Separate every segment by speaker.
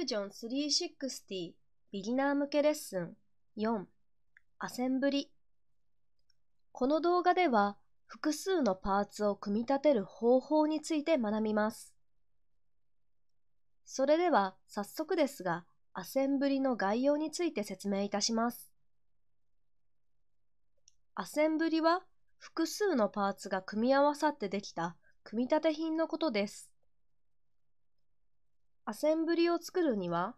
Speaker 1: フュージョン360ビギナー向けレッスン4アセンブリこの動画では複数のパーツを組み立てる方法について学びます。それでは早速ですがアセンブリの概要について説明いたします。アセンブリは複数のパーツが組み合わさってできた組み立て品のことです。アセンブリを作るには、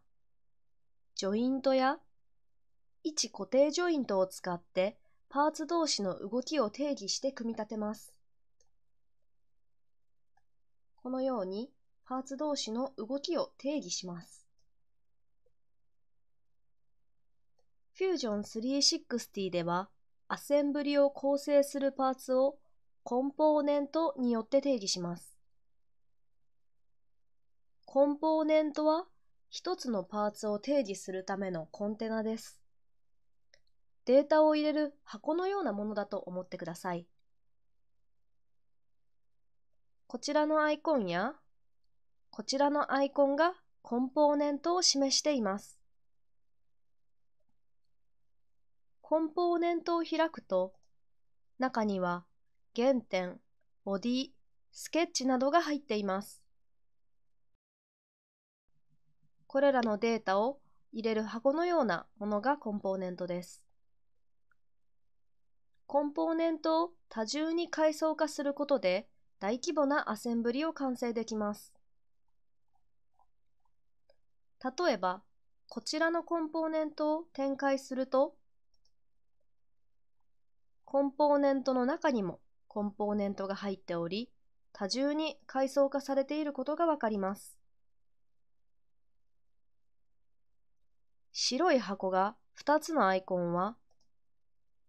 Speaker 1: ジョイントや位置固定ジョイントを使ってパーツ同士の動きを定義して組み立てます。このようにパーツ同士の動きを定義します。Fusion 360ではアセンブリを構成するパーツをコンポーネントによって定義します。コンポーネントは一つのパーツを定義するためのコンテナです。データを入れる箱のようなものだと思ってください。こちらのアイコンや、こちらのアイコンがコンポーネントを示しています。コンポーネントを開くと、中には原点、ボディ、スケッチなどが入っています。これらのデータを入れる箱のようなものがコンポーネントです。コンポーネントを多重に階層化することで大規模なアセンブリを完成できます。例えば、こちらのコンポーネントを展開すると、コンポーネントの中にもコンポーネントが入っており、多重に階層化されていることがわかります。白い箱が2つのアイコンは、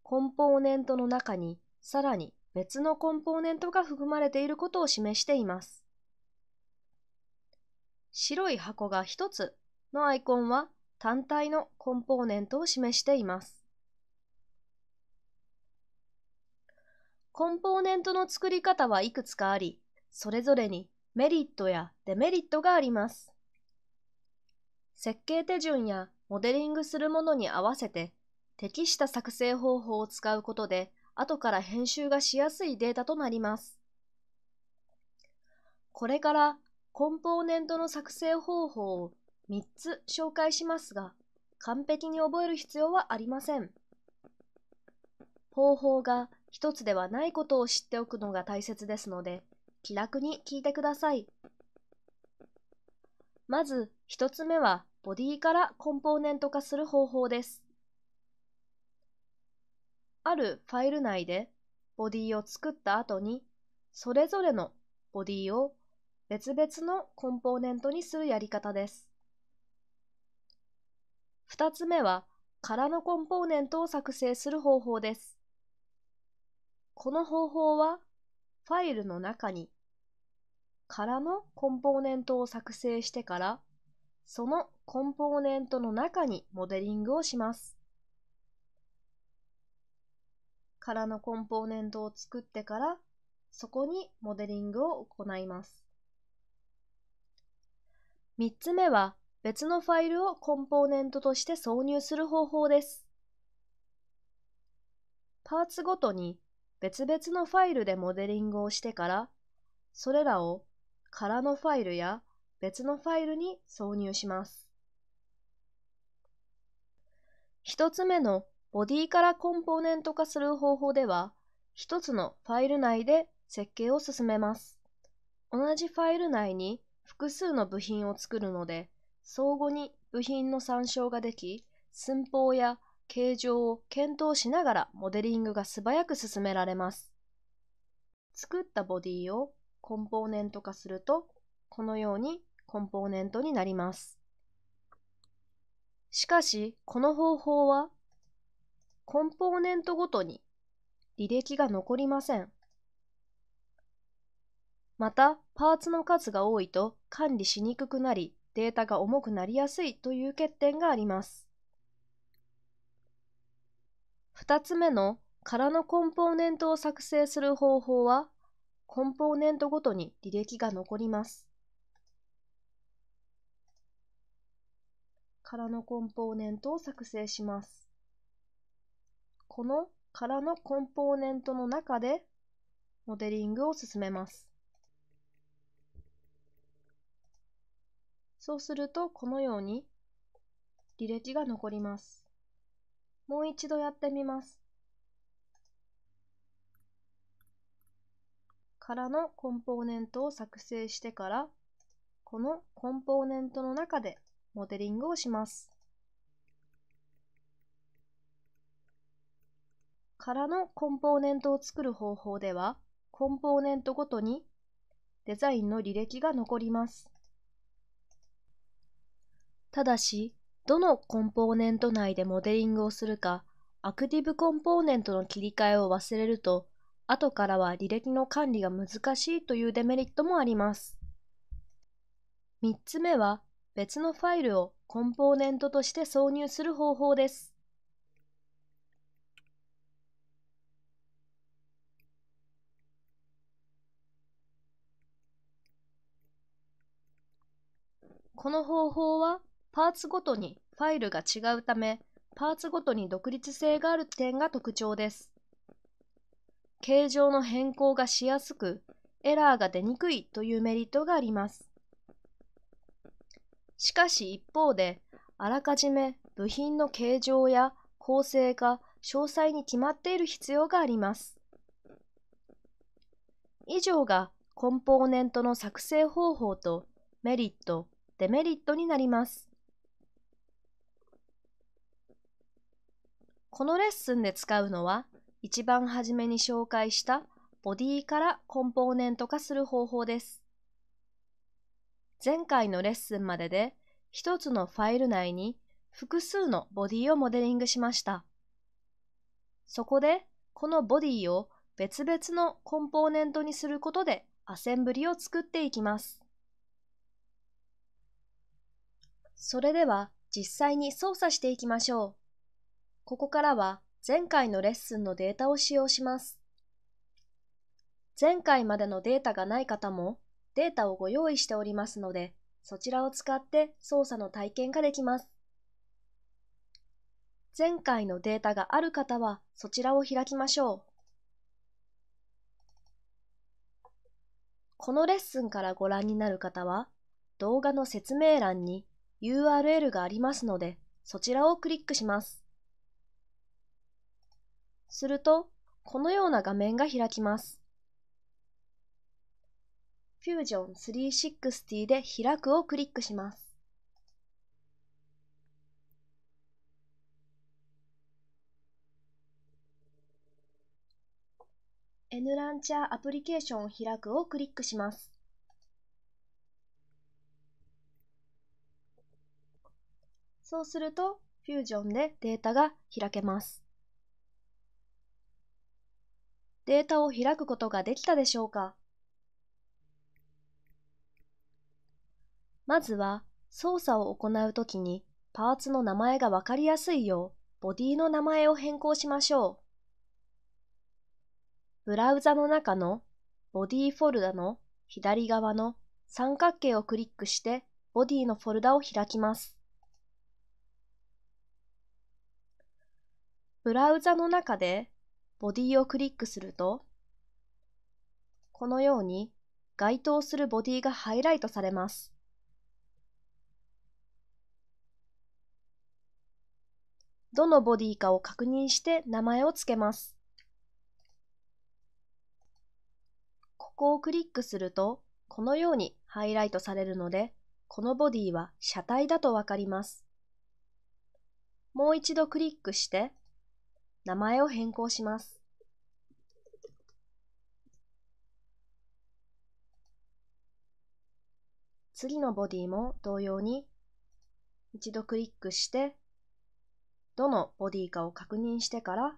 Speaker 1: コンポーネントの中にさらに別のコンポーネントが含まれていることを示しています。白い箱が1つのアイコンは単体のコンポーネントを示しています。コンポーネントの作り方はいくつかあり、それぞれにメリットやデメリットがあります。設計手順やモデリングするものに合わせて適した作成方法を使うことで後から編集がしやすいデータとなります。これからコンポーネントの作成方法を3つ紹介しますが完璧に覚える必要はありません。方法が1つではないことを知っておくのが大切ですので気楽に聞いてください。まず1つ目はボディからコンポーネント化する方法です。あるファイル内でボディを作った後に、それぞれのボディを別々のコンポーネントにするやり方です。二つ目は、空のコンポーネントを作成する方法です。この方法は、ファイルの中に空のコンポーネントを作成してから、そのコンポーネントの中にモデリングをします。空のコンポーネントを作ってから、そこにモデリングを行います。3つ目は、別のファイルをコンポーネントとして挿入する方法です。パーツごとに別々のファイルでモデリングをしてから、それらを空のファイルや別のファイルに挿入します。1つ目のボディからコンポーネント化する方法では、1つのファイル内で設計を進めます。同じファイル内に複数の部品を作るので、相互に部品の参照ができ、寸法や形状を検討しながらモデリングが素早く進められます。作ったボディをコンポーネント化すると、このようにコンポーネントになります。しかし、この方法は、コンポーネントごとに履歴が残りません。また、パーツの数が多いと管理しにくくなり、データが重くなりやすいという欠点があります。2つ目の空のコンポーネントを作成する方法は、コンポーネントごとに履歴が残ります。空のコンポーネントを作成します。この空のコンポーネントの中でモデリングを進めます。そうするとこのように履歴が残ります。もう一度やってみます。空のコンポーネントを作成してからこのコンポーネントの中でモデリングをします。空のコンポーネントを作る方法では、コンポーネントごとにデザインの履歴が残ります。ただし、どのコンポーネント内でモデリングをするか、アクティブコンポーネントの切り替えを忘れると、後からは履歴の管理が難しいというデメリットもあります。3つ目は、別のファイルをコンポーネントとして挿入する方法です。この方法はパーツごとにファイルが違うため、パーツごとに独立性がある点が特徴です。形状の変更がしやすく、エラーが出にくいというメリットがあります。しかし一方で、あらかじめ部品の形状や構成が詳細に決まっている必要があります。以上がコンポーネントの作成方法とメリット、デメリットになります。このレッスンで使うのは、一番初めに紹介したボディからコンポーネント化する方法です。前回のレッスンまでで一つのファイル内に複数のボディをモデリングしました。そこでこのボディを別々のコンポーネントにすることでアセンブリを作っていきます。それでは実際に操作していきましょう。ここからは前回のレッスンのデータを使用します。前回までのデータがない方もデータをご用意しておりますので、そちらを使って操作の体験ができます。前回のデータがある方はそちらを開きましょう。このレッスンからご覧になる方は、動画の説明欄に URL がありますので、そちらをクリックします。すると、このような画面が開きます。Fusion 360で開くをクリックします。N ランチャーアプリケーションを開くをクリックします。そうすると、Fusion でデータが開けます。データを開くことができたでしょうかまずは操作を行うときにパーツの名前がわかりやすいようボディの名前を変更しましょう。ブラウザの中のボディフォルダの左側の三角形をクリックしてボディのフォルダを開きます。ブラウザの中でボディをクリックすると、このように該当するボディがハイライトされます。どのボディかを確認して名前を付けます。ここをクリックすると、このようにハイライトされるので、このボディは車体だとわかります。もう一度クリックして、名前を変更します。次のボディも同様に一度クリックしてどのボディかを確認してから、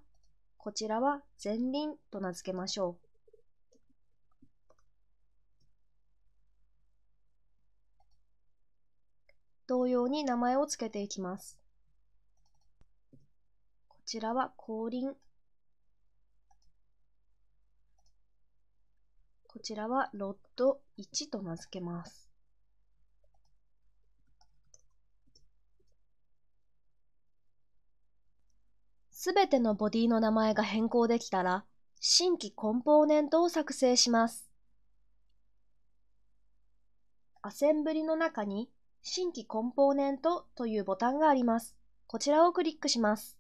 Speaker 1: こちらは前輪と名付けましょう。同様に名前を付けていきます。こちらは後輪。こちらはロッド1と名付けます。すべてのボディの名前が変更できたら、新規コンポーネントを作成します。アセンブリの中に、新規コンポーネントというボタンがあります。こちらをクリックします。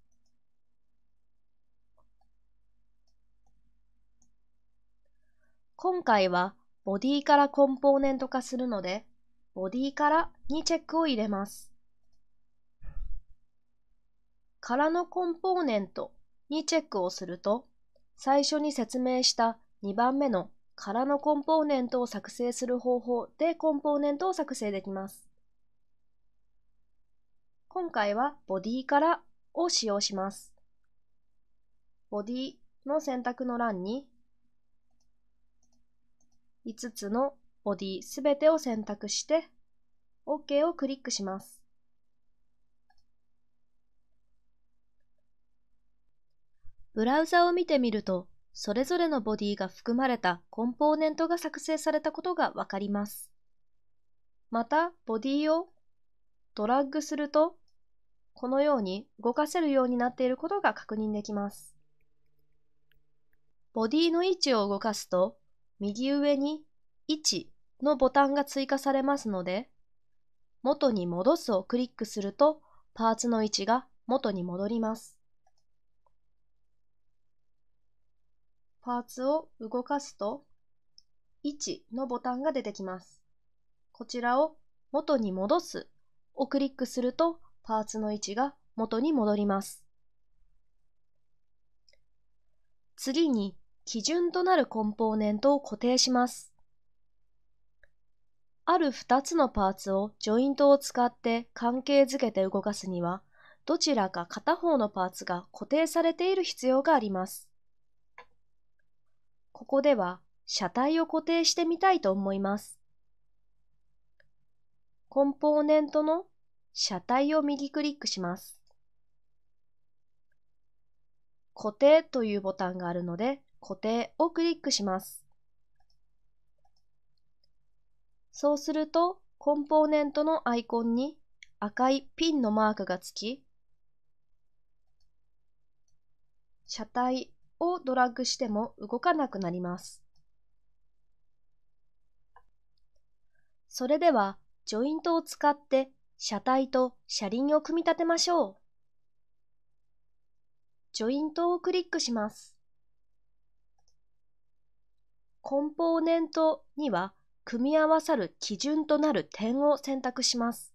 Speaker 1: 今回はボディからコンポーネント化するので、ボディからにチェックを入れます。空のコンポーネントにチェックをすると、最初に説明した2番目の空のコンポーネントを作成する方法でコンポーネントを作成できます。今回はボディからを使用します。ボディの選択の欄に5つのボディすべてを選択して OK をクリックします。ブラウザを見てみると、それぞれのボディが含まれたコンポーネントが作成されたことがわかります。また、ボディをドラッグすると、このように動かせるようになっていることが確認できます。ボディの位置を動かすと、右上に位置のボタンが追加されますので、元に戻すをクリックすると、パーツの位置が元に戻ります。パーツを動かすと、1のボタンが出てきます。こちらを元に戻すをクリックすると、パーツの位置が元に戻ります。次に、基準となるコンポーネントを固定します。ある2つのパーツをジョイントを使って関係づけて動かすには、どちらか片方のパーツが固定されている必要があります。ここでは車体を固定してみたいと思います。コンポーネントの車体を右クリックします。固定というボタンがあるので、固定をクリックします。そうすると、コンポーネントのアイコンに赤いピンのマークがつき、車体をドラッグしても動かなくなります。それでは、ジョイントを使って車体と車輪を組み立てましょう。ジョイントをクリックします。コンポーネントには組み合わさる基準となる点を選択します。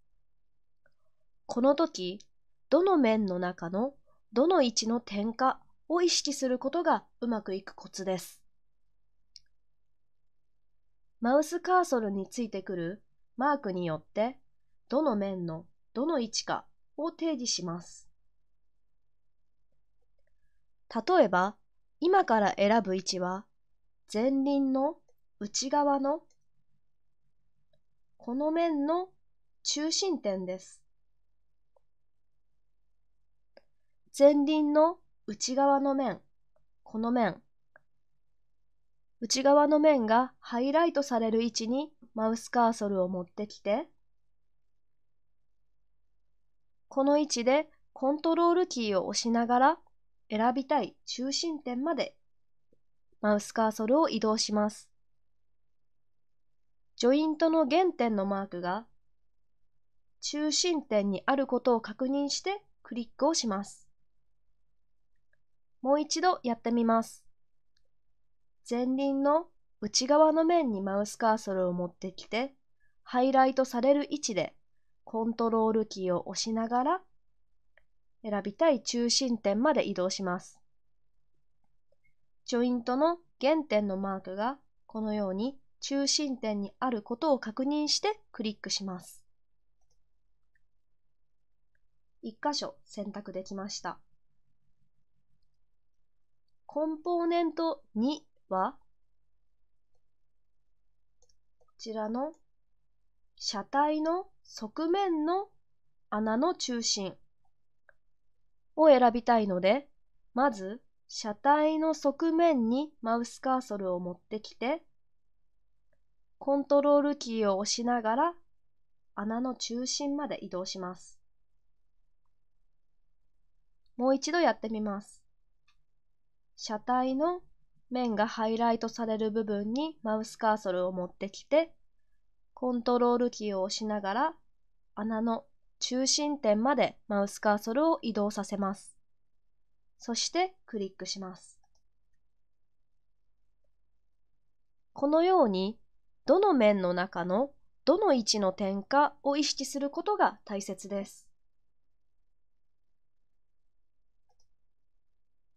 Speaker 1: この時、どの面の中のどの位置の点かを意識することがうまくいくコツです。マウスカーソルについてくるマークによってどの面のどの位置かを定義します。例えば今から選ぶ位置は前輪の内側のこの面の中心点です。前輪の内側の面、この面、内側の面がハイライトされる位置にマウスカーソルを持ってきて、この位置でコントロールキーを押しながら選びたい中心点までマウスカーソルを移動します。ジョイントの原点のマークが中心点にあることを確認してクリックをします。もう一度やってみます。前輪の内側の面にマウスカーソルを持ってきて、ハイライトされる位置でコントロールキーを押しながら選びたい中心点まで移動します。ジョイントの原点のマークがこのように中心点にあることを確認してクリックします。一箇所選択できました。コンポーネント2は、こちらの車体の側面の穴の中心を選びたいので、まず車体の側面にマウスカーソルを持ってきて、コントロールキーを押しながら穴の中心まで移動します。もう一度やってみます。車体の面がハイライトされる部分にマウスカーソルを持ってきて、コントロールキーを押しながら穴の中心点までマウスカーソルを移動させます。そしてクリックします。このように、どの面の中のどの位置の点かを意識することが大切です。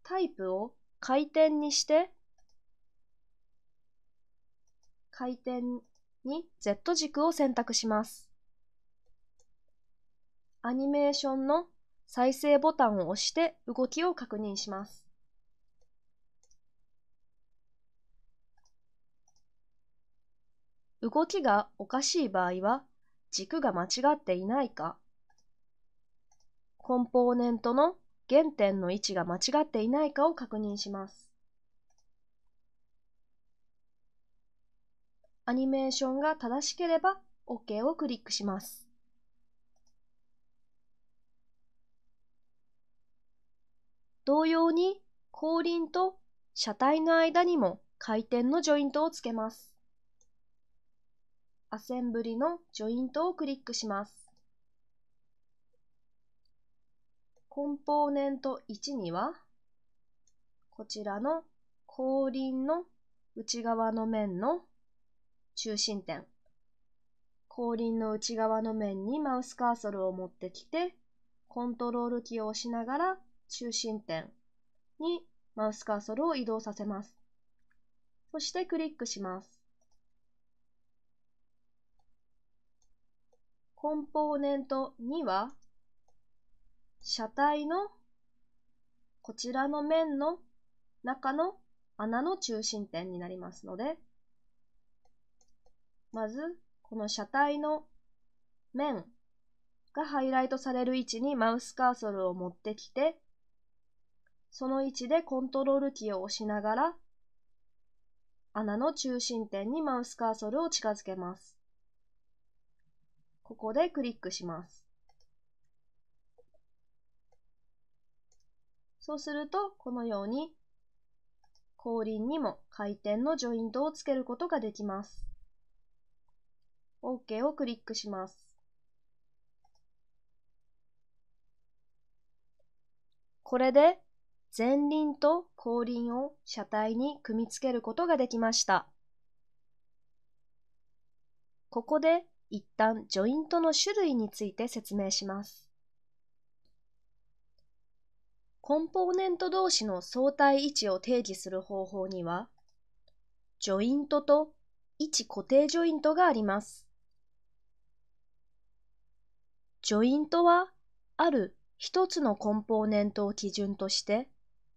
Speaker 1: タイプを回転にして、回転に Z 軸を選択します。アニメーションの再生ボタンを押して動きを確認します。動きがおかしい場合は軸が間違っていないか、コンポーネントの原点の位置が間違っていないかを確認します。アニメーションが正しければ OK をクリックします。同様に後輪と車体の間にも回転のジョイントをつけます。アセンブリのジョイントをクリックします。コンポーネント1には、こちらの後輪の内側の面の中心点。後輪の内側の面にマウスカーソルを持ってきて、コントロールキーを押しながら中心点にマウスカーソルを移動させます。そしてクリックします。コンポーネント2は車体のこちらの面の中の穴の中心点になりますので、まず、この車体の面がハイライトされる位置にマウスカーソルを持ってきて、その位置でコントロールキーを押しながら、穴の中心点にマウスカーソルを近づけます。ここでクリックします。そうすると、このように後輪にも回転のジョイントをつけることができます。OK をクリックします。これで前輪と後輪を車体に組み付けることができました。ここで一旦ジョイントの種類について説明します。コンポーネント同士の相対位置を定義する方法には、ジョイントと位置固定ジョイントがあります。ジョイントは、ある一つのコンポーネントを基準として、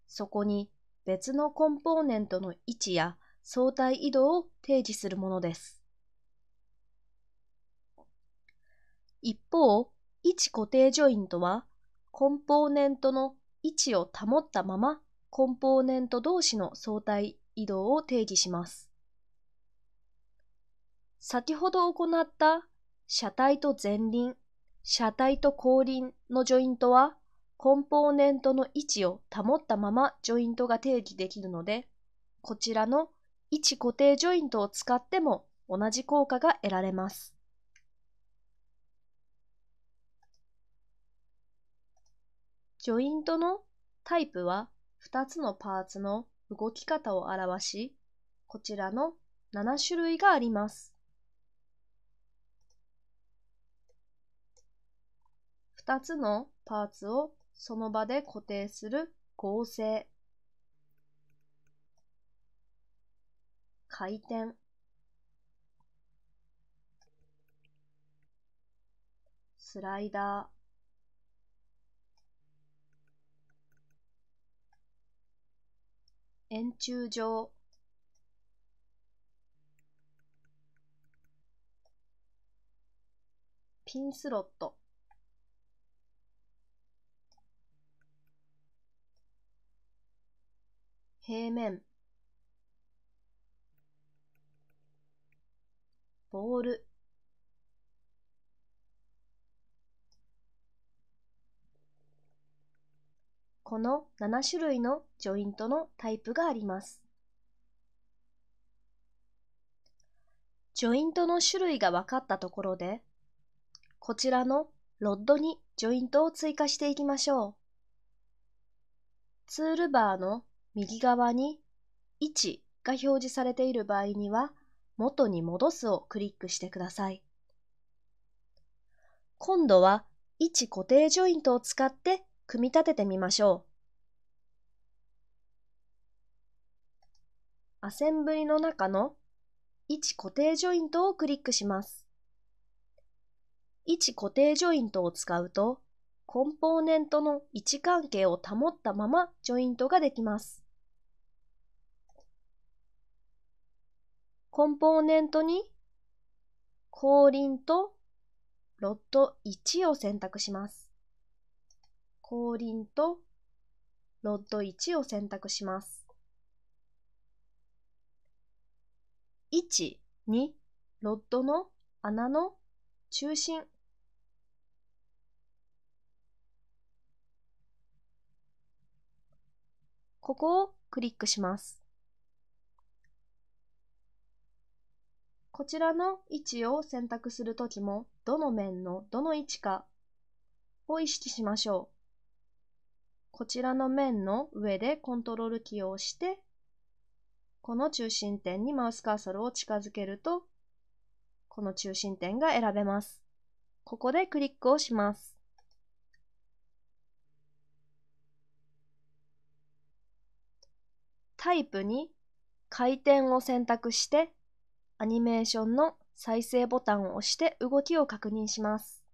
Speaker 1: そこに別のコンポーネントの位置や相対移動を定義するものです。一方、位置固定ジョイントは、コンポーネントの位置を保ったままコンポーネント同士の相対移動を定義します。先ほど行った車体と前輪、車体と後輪のジョイントはコンポーネントの位置を保ったままジョイントが定義できるので、こちらの位置固定ジョイントを使っても同じ効果が得られます。ジョイントのタイプは2つのパーツの動き方を表し、こちらの7種類があります。2つのパーツをその場で固定する合成、回転、スライダー、円柱状ピンスロット平面ボールこの7種類のジョイントのタイプがあります。ジョイントの種類が分かったところで、こちらのロッドにジョイントを追加していきましょう。ツールバーの右側に1が表示されている場合には、元に戻すをクリックしてください。今度は位置固定ジョイントを使って組み立ててみましょう。アセンブリの中の位置固定ジョイントをクリックします。位置固定ジョイントを使うと、コンポーネントの位置関係を保ったままジョイントができます。コンポーネントに後輪とロッド1を選択します。後輪とロッド1を選択します。1、2、ロッドの穴の中心。ここをクリックします。こちらの位置を選択するときも、どの面のどの位置かを意識しましょう。こちらの面の上でコントロールキーを押して、この中心点にマウスカーソルを近づけると、この中心点が選べます。ここでクリックをします。タイプに回転を選択して、アニメーションの再生ボタンを押して動きを確認します。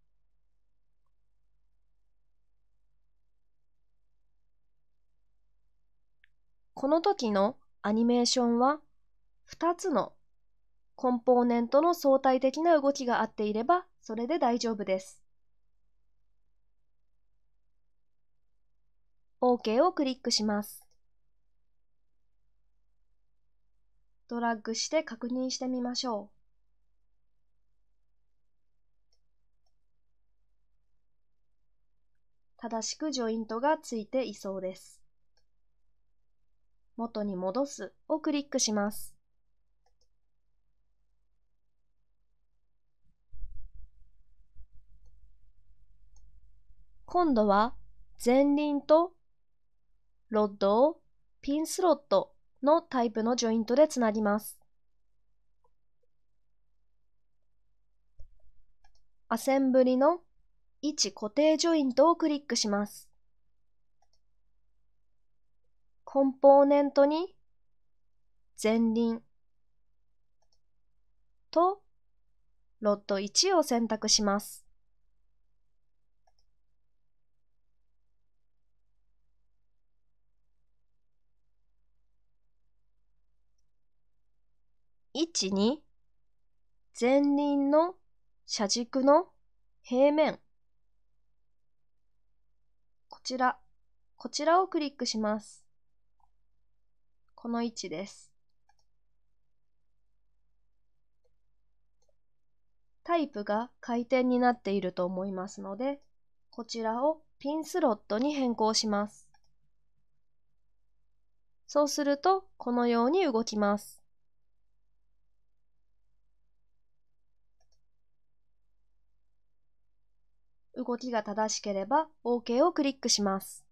Speaker 1: この時のアニメーションは2つのコンポーネントの相対的な動きがあっていればそれで大丈夫です。OK をクリックします。ドラッグして確認してみましょう。正しくジョイントがついていそうです。元に戻すをクリックします。今度は前輪とロッドをピンスロットのタイプのジョイントでつなぎます。アセンブリの位置固定ジョイントをクリックします。コンポーネントに前輪とロット1を選択します。1に前輪の車軸の平面こちらこちらをクリックします。この位置です。タイプが回転になっていると思いますので、こちらをピンスロットに変更します。そうすると、このように動きます。動きが正しければ OK をクリックします。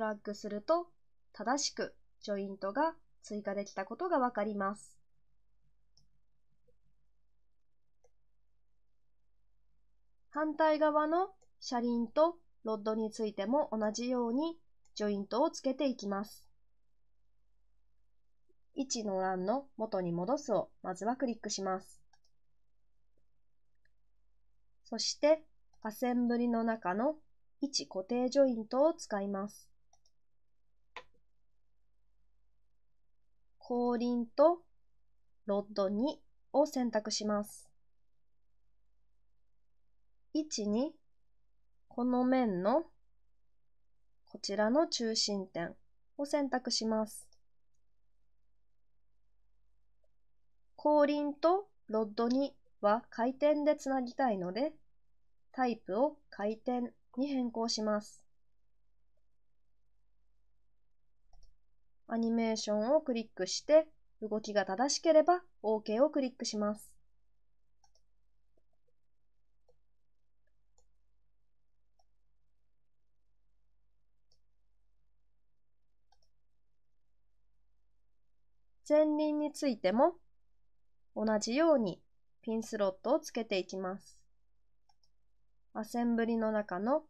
Speaker 1: ドラッグすると正しくジョイントが追加できたことがわかります。反対側の車輪とロッドについても同じようにジョイントをつけていきます。位置の欄の元に戻すをまずはクリックします。そしてアセンブリの中の位置固定ジョイントを使います。後輪とロッド2を選択します。1に、この面のこちらの中心点を選択します。後輪とロッド2は回転でつなぎたいので、タイプを回転に変更します。アニメーションをクリックして、動きが正しければ OK をクリックします。前輪についても同じようにピンスロットをつけていきます。アセンブリの中の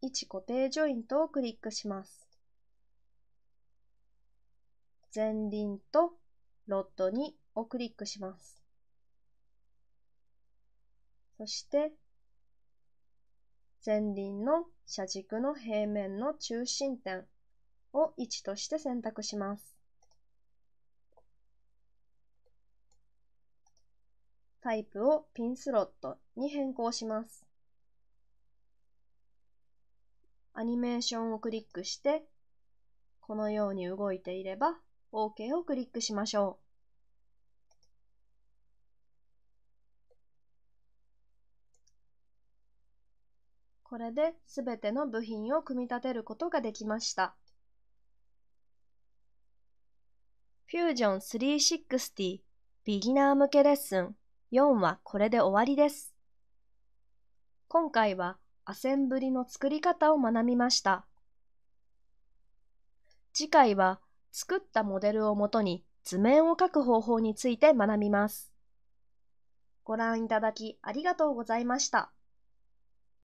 Speaker 1: 位置固定ジョイントをクリックします。前輪とロッド2をクリックします。そして、前輪の車軸の平面の中心点を位置として選択します。タイプをピンスロットに変更します。アニメーションをクリックして、このように動いていれば OK をクリックしましょう。これで全ての部品を組み立てることができました。Fusion 360ビギナー向けレッスン4はこれで終わりです。今回はアセンブリの作り方を学びました。次回は作ったモデルをもとに図面を描く方法について学びます。ご覧いただきありがとうございました。